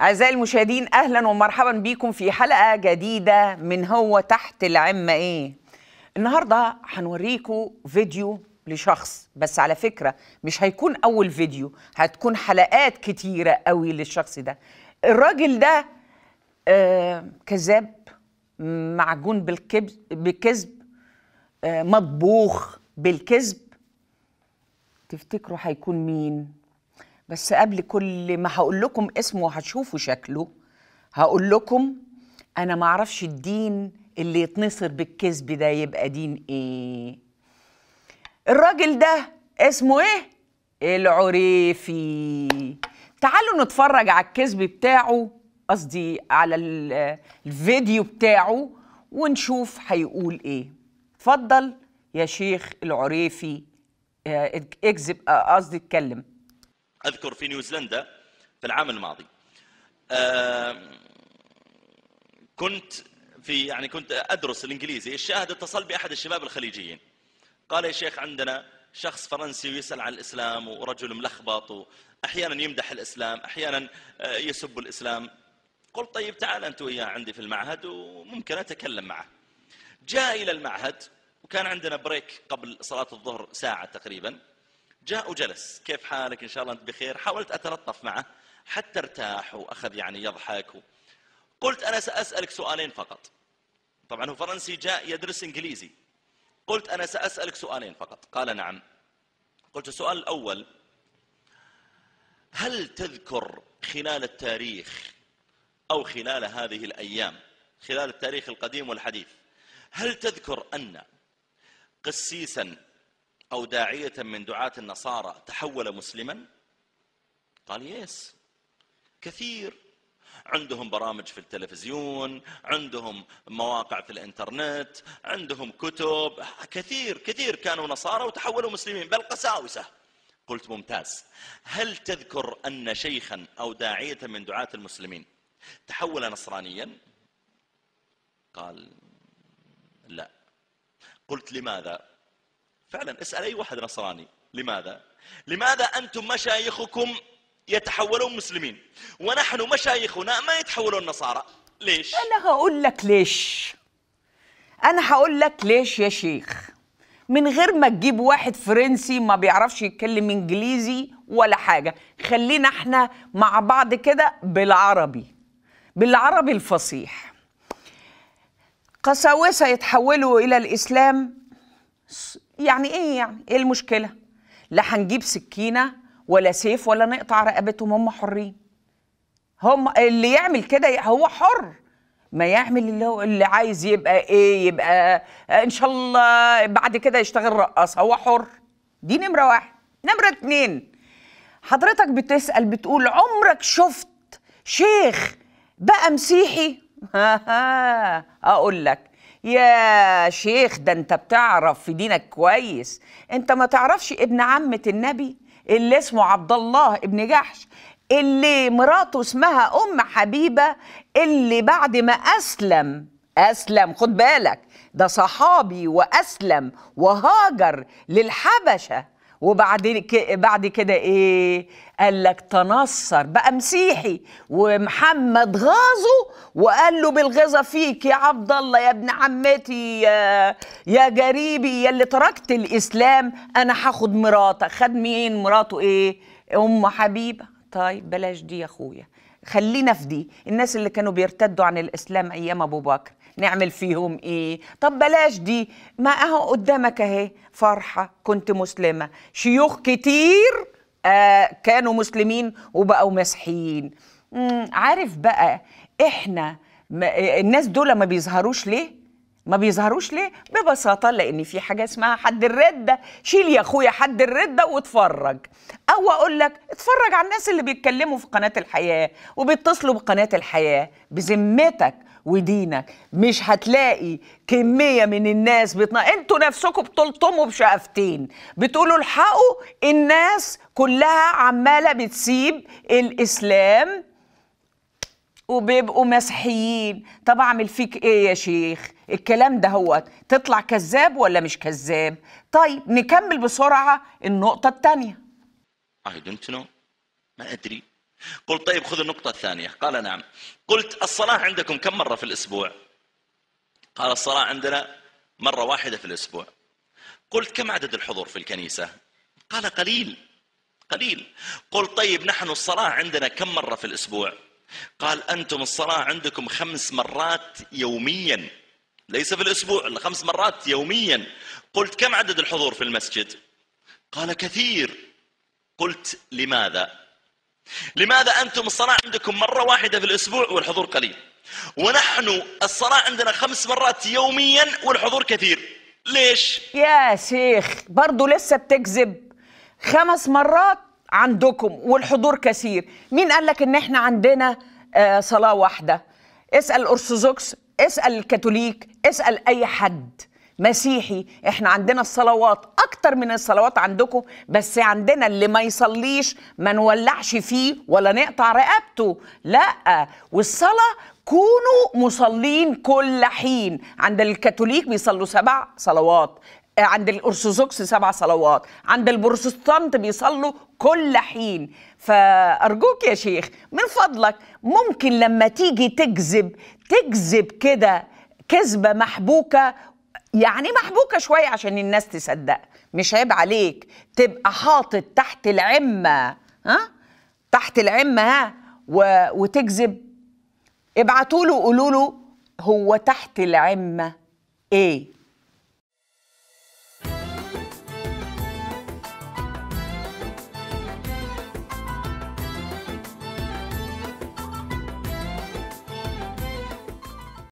أعزائي المشاهدين أهلا ومرحبا بكم في حلقة جديدة من هو تحت العمة إيه النهاردة هنوريكم فيديو لشخص بس على فكرة مش هيكون أول فيديو هتكون حلقات كتيرة قوي للشخص ده الراجل ده آه كذاب معجون بالكذب آه مطبوخ بالكذب تفتكروا هيكون مين بس قبل كل ما هقول لكم اسمه وهتشوفوا شكله هقول لكم انا ما اعرفش الدين اللي يتنصر بالكذب ده يبقى دين ايه الراجل ده اسمه ايه العريفي تعالوا نتفرج على الكذب بتاعه قصدي على الفيديو بتاعه ونشوف هيقول ايه اتفضل يا شيخ العريفي آه، اكذب آه، قصدي اتكلم اذكر في نيوزيلندا في العام الماضي آه، كنت في يعني كنت ادرس الانجليزي الشاهد اتصل باحد الشباب الخليجيين قال يا شيخ عندنا شخص فرنسي ويسال عن الاسلام ورجل ملخبط واحيانا يمدح الاسلام احيانا آه، يسب الاسلام قلت طيب تعال انت وياه عندي في المعهد وممكن اتكلم معه جاء الى المعهد وكان عندنا بريك قبل صلاه الظهر ساعه تقريبا جاء وجلس كيف حالك إن شاء الله أنت بخير حاولت أتلطف معه حتى ارتاح وأخذ يعني يضحك قلت أنا سأسألك سؤالين فقط طبعا هو فرنسي جاء يدرس إنجليزي قلت أنا سأسألك سؤالين فقط قال نعم قلت السؤال الأول هل تذكر خلال التاريخ أو خلال هذه الأيام خلال التاريخ القديم والحديث هل تذكر أن قسيسا أو داعية من دعاة النصارى تحول مسلما قال يس كثير عندهم برامج في التلفزيون عندهم مواقع في الانترنت عندهم كتب كثير كثير كانوا نصارى وتحولوا مسلمين بل قساوسة قلت ممتاز هل تذكر أن شيخا أو داعية من دعاة المسلمين تحول نصرانيا قال لا قلت لماذا فعلا اسأل أي واحد نصراني لماذا؟ لماذا أنتم مشايخكم يتحولون مسلمين ونحن مشايخنا ما يتحولون نصارى ليش؟ أنا هقول لك ليش أنا هقول لك ليش يا شيخ من غير ما تجيب واحد فرنسي ما بيعرفش يتكلم انجليزي ولا حاجه خلينا احنا مع بعض كده بالعربي بالعربي الفصيح قساوسه يتحولوا الى الاسلام يعني ايه يعني ايه المشكله لا هنجيب سكينه ولا سيف ولا نقطع رقبتهم هم حرين هم اللي يعمل كده هو حر ما يعمل اللي هو اللي عايز يبقى ايه يبقى ان شاء الله بعد كده يشتغل رقاص هو حر دي نمره واحد نمره اتنين حضرتك بتسال بتقول عمرك شفت شيخ بقى مسيحي اقول لك يا شيخ ده انت بتعرف في دينك كويس انت ما تعرفش ابن عمة النبي اللي اسمه عبد الله ابن جحش اللي مراته اسمها ام حبيبه اللي بعد ما اسلم اسلم خد بالك ده صحابي واسلم وهاجر للحبشه وبعد بعد كده ايه قال لك تنصر بقى مسيحي ومحمد غازه وقال له بالغزة فيك يا عبد الله يا ابن عمتي يا, يا جريبي يا اللي تركت الاسلام انا هاخد مراتك خد مين مراته ايه ام حبيبه طيب بلاش دي يا اخويا خلينا في دي الناس اللي كانوا بيرتدوا عن الإسلام أيام أبو بكر نعمل فيهم إيه طب بلاش دي ما أهو قدامك أهي فرحة كنت مسلمة شيوخ كتير آه كانوا مسلمين وبقوا مسيحيين عارف بقى إحنا الناس دول ما بيظهروش ليه ما بيظهروش ليه؟ ببساطة لأن في حاجة اسمها حد الردة، شيل يا أخويا حد الردة واتفرج. أو أقول لك اتفرج على الناس اللي بيتكلموا في قناة الحياة وبيتصلوا بقناة الحياة بذمتك ودينك مش هتلاقي كمية من الناس بتنا... انتوا نفسكم بتلطموا بشقفتين بتقولوا الحقوا الناس كلها عمالة بتسيب الإسلام وبيبقوا مسيحيين طب اعمل فيك ايه يا شيخ الكلام ده هو تطلع كذاب ولا مش كذاب طيب نكمل بسرعه النقطه الثانيه I don't know ما ادري قلت طيب خذ النقطه الثانيه قال نعم قلت الصلاه عندكم كم مره في الاسبوع قال الصلاه عندنا مره واحده في الاسبوع قلت كم عدد الحضور في الكنيسه قال قليل قليل قلت طيب نحن الصلاه عندنا كم مره في الاسبوع قال أنتم الصلاة عندكم خمس مرات يوميا ليس في الأسبوع خمس مرات يوميا قلت كم عدد الحضور في المسجد قال كثير قلت لماذا لماذا أنتم الصلاة عندكم مرة واحدة في الأسبوع والحضور قليل ونحن الصلاة عندنا خمس مرات يوميا والحضور كثير ليش يا شيخ برضو لسه بتكذب خمس مرات عندكم والحضور كثير مين قال لك ان احنا عندنا آه، صلاه واحده اسال الارثوذكس اسال الكاثوليك اسال اي حد مسيحي احنا عندنا الصلوات اكتر من الصلوات عندكم بس عندنا اللي ما يصليش ما نولعش فيه ولا نقطع رقبته لا والصلاه كونوا مصلين كل حين عند الكاثوليك بيصلوا سبع صلوات عند الأرثوذكس سبع صلوات عند البروتستانت بيصلوا كل حين فأرجوك يا شيخ من فضلك ممكن لما تيجي تكذب تكذب كده كذبة محبوكة يعني محبوكة شوية عشان الناس تصدق مش عيب عليك تبقى حاطط تحت العمة ها تحت العمة ها و... وتكذب ابعتوا له قولوا له هو تحت العمة ايه